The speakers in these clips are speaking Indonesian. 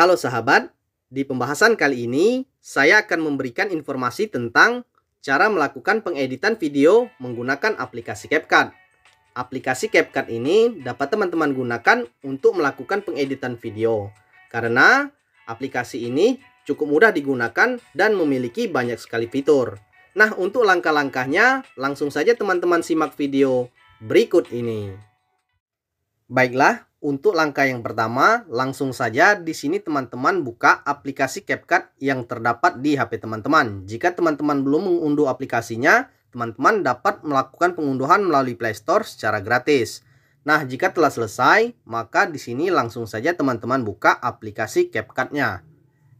Halo sahabat, di pembahasan kali ini saya akan memberikan informasi tentang cara melakukan pengeditan video menggunakan aplikasi CapCut. Aplikasi CapCut ini dapat teman-teman gunakan untuk melakukan pengeditan video karena aplikasi ini cukup mudah digunakan dan memiliki banyak sekali fitur. Nah, untuk langkah-langkahnya, langsung saja teman-teman simak video berikut ini. Baiklah, untuk langkah yang pertama, langsung saja di sini teman-teman buka aplikasi CapCut yang terdapat di HP teman-teman. Jika teman-teman belum mengunduh aplikasinya, teman-teman dapat melakukan pengunduhan melalui Play Store secara gratis. Nah, jika telah selesai, maka di sini langsung saja teman-teman buka aplikasi CapCut-nya.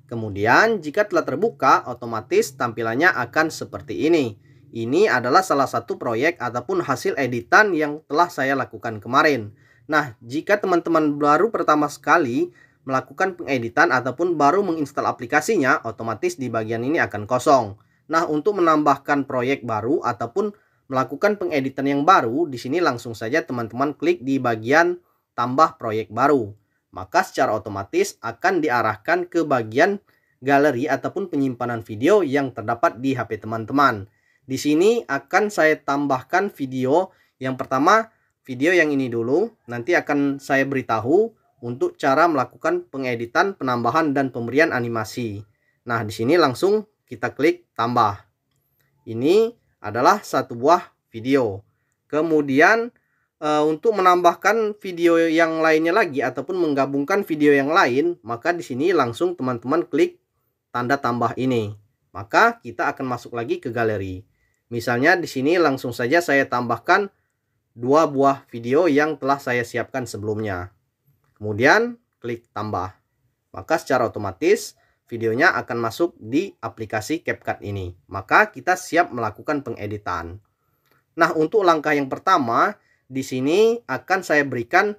Kemudian, jika telah terbuka, otomatis tampilannya akan seperti ini. Ini adalah salah satu proyek ataupun hasil editan yang telah saya lakukan kemarin. Nah, jika teman-teman baru pertama sekali melakukan pengeditan ataupun baru menginstal aplikasinya, otomatis di bagian ini akan kosong. Nah, untuk menambahkan proyek baru ataupun melakukan pengeditan yang baru, di sini langsung saja teman-teman klik di bagian tambah proyek baru. Maka secara otomatis akan diarahkan ke bagian galeri ataupun penyimpanan video yang terdapat di HP teman-teman. Di sini akan saya tambahkan video yang pertama video yang ini dulu. Nanti akan saya beritahu untuk cara melakukan pengeditan, penambahan, dan pemberian animasi. Nah, di sini langsung kita klik tambah. Ini adalah satu buah video. Kemudian eh, untuk menambahkan video yang lainnya lagi ataupun menggabungkan video yang lain, maka di sini langsung teman-teman klik tanda tambah ini. Maka kita akan masuk lagi ke galeri. Misalnya di sini langsung saja saya tambahkan dua buah video yang telah saya siapkan sebelumnya. Kemudian klik tambah. Maka secara otomatis videonya akan masuk di aplikasi CapCut ini. Maka kita siap melakukan pengeditan. Nah, untuk langkah yang pertama, di sini akan saya berikan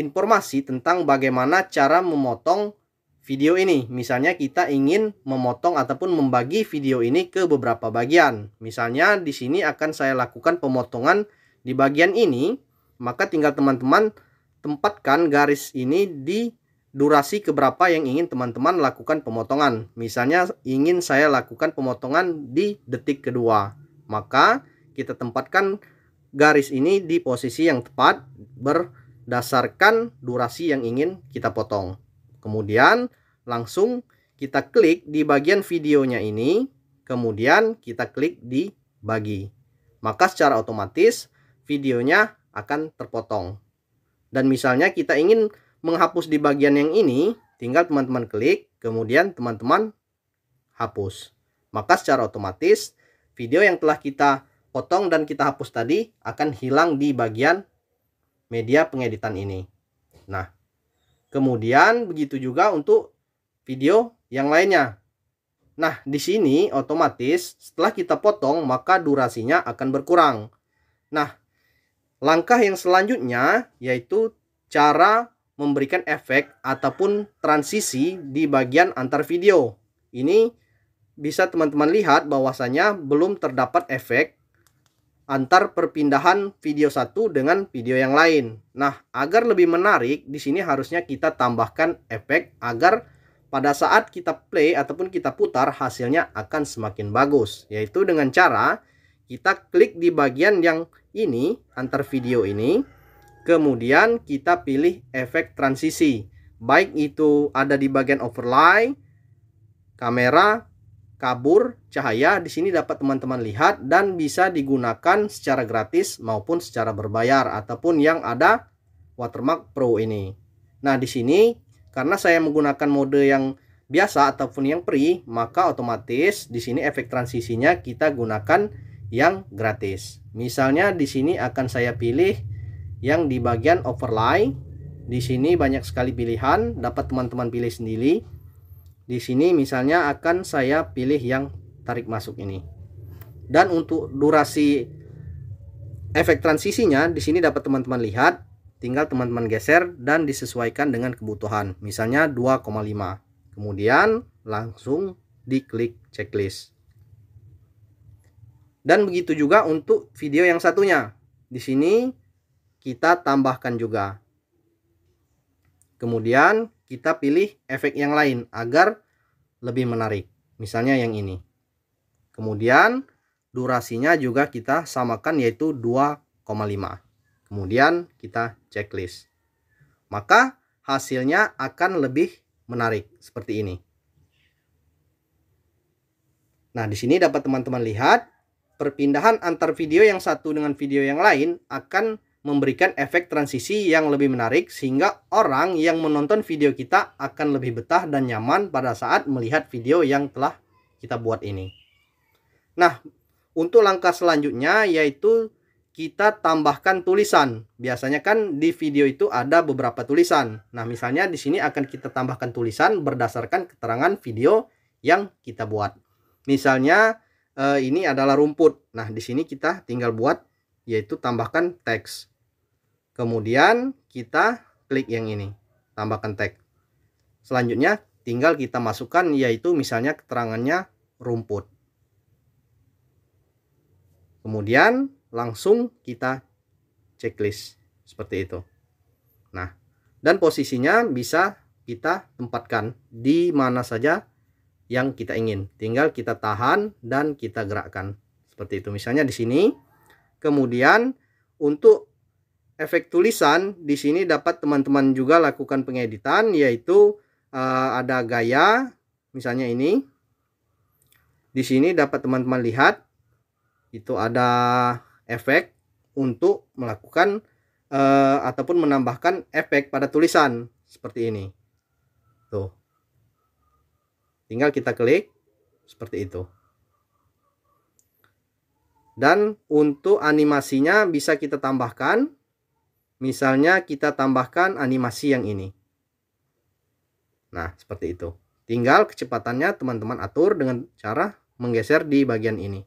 informasi tentang bagaimana cara memotong video ini. Misalnya kita ingin memotong ataupun membagi video ini ke beberapa bagian. Misalnya di sini akan saya lakukan pemotongan di bagian ini, maka tinggal teman-teman tempatkan garis ini di durasi keberapa yang ingin teman-teman lakukan pemotongan. Misalnya ingin saya lakukan pemotongan di detik kedua. Maka kita tempatkan garis ini di posisi yang tepat berdasarkan durasi yang ingin kita potong. Kemudian langsung kita klik di bagian videonya ini, kemudian kita klik di bagi. Maka secara otomatis videonya akan terpotong. Dan misalnya kita ingin menghapus di bagian yang ini, tinggal teman-teman klik, kemudian teman-teman hapus. Maka secara otomatis video yang telah kita potong dan kita hapus tadi akan hilang di bagian media pengeditan ini. Nah, kemudian begitu juga untuk video yang lainnya. Nah, di sini otomatis setelah kita potong maka durasinya akan berkurang. Nah, Langkah yang selanjutnya yaitu cara memberikan efek ataupun transisi di bagian antar video. Ini bisa teman-teman lihat bahwasanya belum terdapat efek antar perpindahan video satu dengan video yang lain. Nah, agar lebih menarik, di sini harusnya kita tambahkan efek agar pada saat kita play ataupun kita putar hasilnya akan semakin bagus, yaitu dengan cara kita klik di bagian yang ini, antar video ini. Kemudian kita pilih efek transisi. Baik itu ada di bagian overlay, kamera, kabur, cahaya. Di sini dapat teman-teman lihat dan bisa digunakan secara gratis maupun secara berbayar ataupun yang ada watermark pro ini. Nah, di sini karena saya menggunakan mode yang biasa ataupun yang free, maka otomatis di sini efek transisinya kita gunakan yang gratis. Misalnya di sini akan saya pilih yang di bagian overlay. Di sini banyak sekali pilihan, dapat teman-teman pilih sendiri. Di sini misalnya akan saya pilih yang tarik masuk ini. Dan untuk durasi efek transisinya di sini dapat teman-teman lihat, tinggal teman-teman geser dan disesuaikan dengan kebutuhan. Misalnya 2,5. Kemudian langsung diklik checklist. Dan begitu juga untuk video yang satunya. Di sini kita tambahkan juga. Kemudian kita pilih efek yang lain agar lebih menarik. Misalnya yang ini. Kemudian durasinya juga kita samakan yaitu 2,5. Kemudian kita checklist. Maka hasilnya akan lebih menarik seperti ini. Nah, di sini dapat teman-teman lihat Perpindahan antar video yang satu dengan video yang lain akan memberikan efek transisi yang lebih menarik sehingga orang yang menonton video kita akan lebih betah dan nyaman pada saat melihat video yang telah kita buat ini. Nah, untuk langkah selanjutnya yaitu kita tambahkan tulisan. Biasanya kan di video itu ada beberapa tulisan. Nah, misalnya di sini akan kita tambahkan tulisan berdasarkan keterangan video yang kita buat. Misalnya uh, ini adalah rumput. Nah, di sini kita tinggal buat yaitu tambahkan teks. Kemudian kita klik yang ini, tambahkan teks. Selanjutnya tinggal kita masukkan yaitu misalnya keterangannya rumput. Kemudian langsung kita checklist seperti itu. Nah, dan posisinya bisa kita tempatkan di mana saja yang kita ingin. Tinggal kita tahan dan kita gerakkan. Seperti itu. Misalnya di sini. Kemudian untuk efek tulisan di sini dapat teman-teman juga lakukan pengeditan yaitu uh, ada gaya misalnya ini. Di sini dapat teman-teman lihat itu ada efek untuk melakukan uh, ataupun menambahkan efek pada tulisan seperti ini. Tuh. Tinggal kita klik seperti itu. Dan untuk animasinya bisa kita tambahkan. Misalnya kita tambahkan animasi yang ini. Nah, seperti itu. Tinggal kecepatannya teman-teman atur dengan cara menggeser di bagian ini.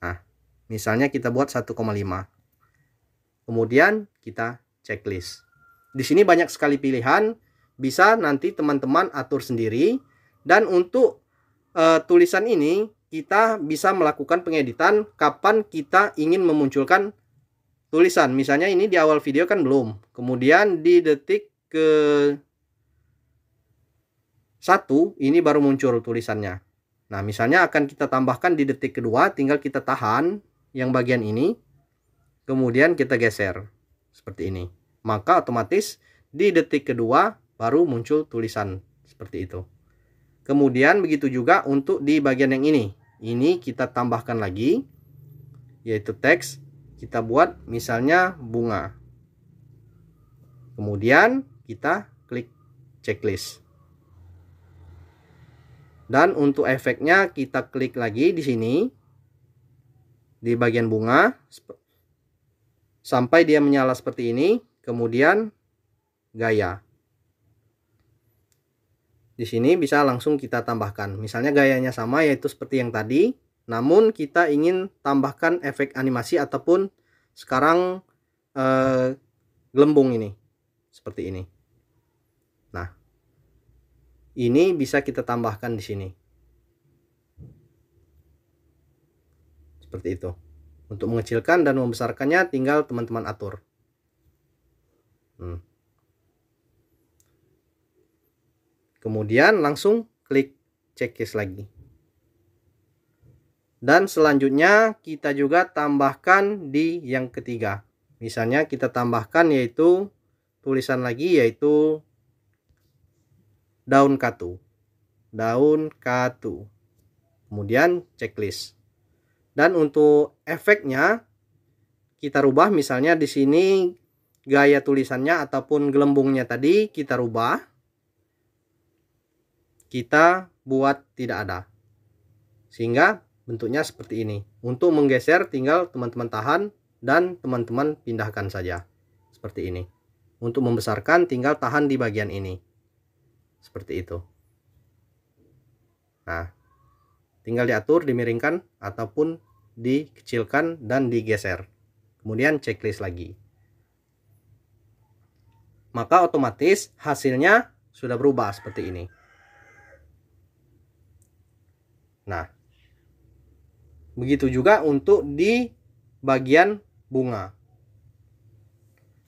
Nah, misalnya kita buat 1,5. Kemudian kita checklist. Di sini banyak sekali pilihan. Bisa nanti teman-teman atur sendiri dan untuk uh, tulisan ini kita bisa melakukan pengeditan kapan kita ingin memunculkan tulisan. Misalnya ini di awal video kan belum. Kemudian di detik ke satu ini baru muncul tulisannya. Nah, misalnya akan kita tambahkan di detik kedua, tinggal kita tahan yang bagian ini. Kemudian kita geser seperti ini. Maka otomatis di detik kedua baru muncul tulisan seperti itu. Kemudian begitu juga untuk di bagian yang ini. Ini kita tambahkan lagi yaitu teks. Kita buat misalnya bunga. Kemudian kita klik checklist. Dan untuk efeknya kita klik lagi di sini di bagian bunga sampai dia menyala seperti ini, kemudian gaya. Di sini bisa langsung kita tambahkan. Misalnya gayanya sama yaitu seperti yang tadi, namun kita ingin tambahkan efek animasi ataupun sekarang eh, gelembung ini. Seperti ini. Nah, ini bisa kita tambahkan di sini. Seperti itu. Untuk mengecilkan dan membesarkannya tinggal teman-teman atur. Hmm. Kemudian langsung klik checklist lagi. Dan selanjutnya kita juga tambahkan di yang ketiga. Misalnya kita tambahkan yaitu tulisan lagi yaitu daun katu. Daun katu. Kemudian checklist. Dan untuk efeknya kita rubah misalnya di sini gaya tulisannya ataupun gelembungnya tadi kita rubah kita buat tidak ada. Sehingga bentuknya seperti ini. Untuk menggeser tinggal teman-teman tahan dan teman-teman pindahkan saja. Seperti ini. Untuk membesarkan tinggal tahan di bagian ini. Seperti itu. Nah, tinggal diatur, dimiringkan ataupun dikecilkan dan digeser. Kemudian checklist lagi. Maka otomatis hasilnya sudah berubah seperti ini. Nah, begitu juga untuk di bagian bunga.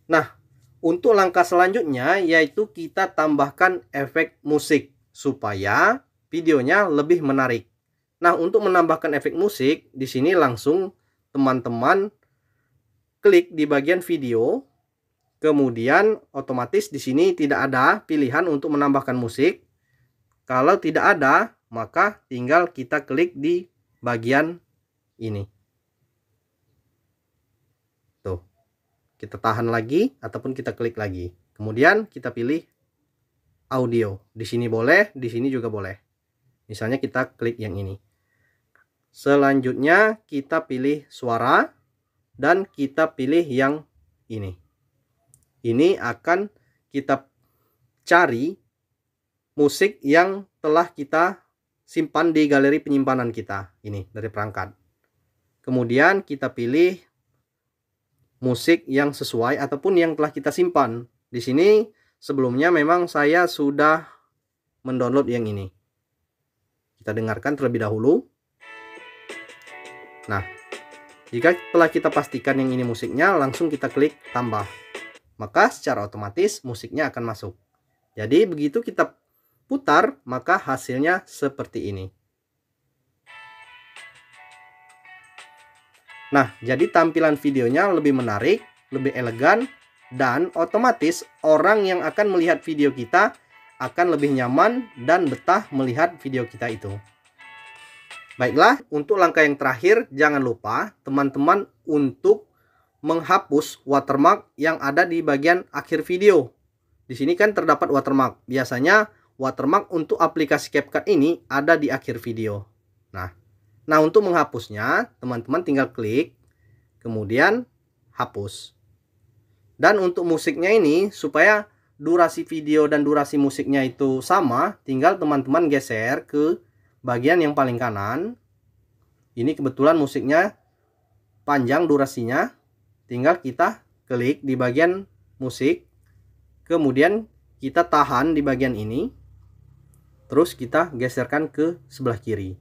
Nah, untuk langkah selanjutnya yaitu kita tambahkan efek musik supaya videonya lebih menarik. Nah, untuk menambahkan efek musik di sini langsung teman-teman klik di bagian video. Kemudian otomatis di sini tidak ada pilihan untuk menambahkan musik. Kalau tidak ada, maka tinggal kita klik di bagian ini. Tuh. Kita tahan lagi ataupun kita klik lagi. Kemudian kita pilih audio. Di sini boleh, di sini juga boleh. Misalnya kita klik yang ini. Selanjutnya kita pilih suara dan kita pilih yang ini. Ini akan kita cari musik yang telah kita simpan di galeri penyimpanan kita ini dari perangkat kemudian kita pilih musik yang sesuai ataupun yang telah kita simpan di sini sebelumnya memang saya sudah mendownload yang ini kita dengarkan terlebih dahulu nah jika telah kita pastikan yang ini musiknya langsung kita klik tambah maka secara otomatis musiknya akan masuk jadi begitu kita putar, maka hasilnya seperti ini. Nah, jadi tampilan videonya lebih menarik, lebih elegan, dan otomatis orang yang akan melihat video kita akan lebih nyaman dan betah melihat video kita itu. Baiklah, untuk langkah yang terakhir, jangan lupa teman-teman untuk menghapus watermark yang ada di bagian akhir video. Di sini kan terdapat watermark. Biasanya Watermark untuk aplikasi CapCut ini ada di akhir video. Nah, nah untuk menghapusnya, teman-teman tinggal klik, kemudian hapus. Dan untuk musiknya ini, supaya durasi video dan durasi musiknya itu sama, tinggal teman-teman geser ke bagian yang paling kanan. Ini kebetulan musiknya panjang durasinya. Tinggal kita klik di bagian musik. Kemudian kita tahan di bagian ini Terus kita geserkan ke sebelah kiri.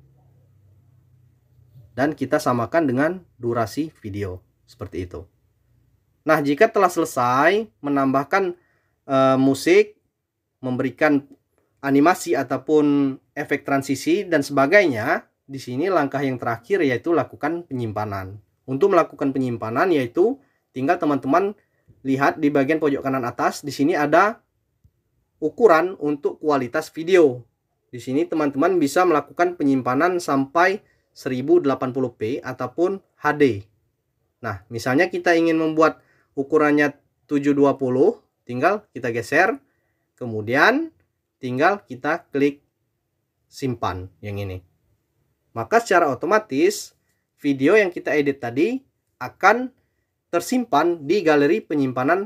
Dan kita samakan dengan durasi video. Seperti itu. Nah, jika telah selesai menambahkan e, musik, memberikan animasi ataupun efek transisi dan sebagainya, di sini langkah yang terakhir yaitu lakukan penyimpanan. Untuk melakukan penyimpanan yaitu tinggal teman-teman lihat di bagian pojok kanan atas di sini ada ukuran untuk kualitas video. Di sini teman-teman bisa melakukan penyimpanan sampai 1080p ataupun HD. Nah, misalnya kita ingin membuat ukurannya 720, tinggal kita geser, kemudian tinggal kita klik simpan yang ini. Maka secara otomatis video yang kita edit tadi akan tersimpan di galeri penyimpanan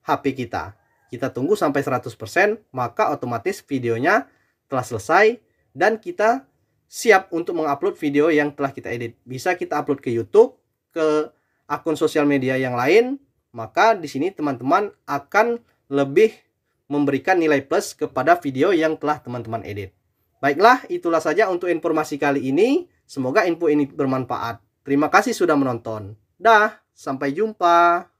HP kita. Kita tunggu sampai 100%, maka otomatis videonya telah selesai dan kita siap untuk mengupload video yang telah kita edit. Bisa kita upload ke YouTube, ke akun sosial media yang lain, maka di sini teman-teman akan lebih memberikan nilai plus kepada video yang telah teman-teman edit. Baiklah, itulah saja untuk informasi kali ini. Semoga info ini bermanfaat. Terima kasih sudah menonton. Dah, sampai jumpa.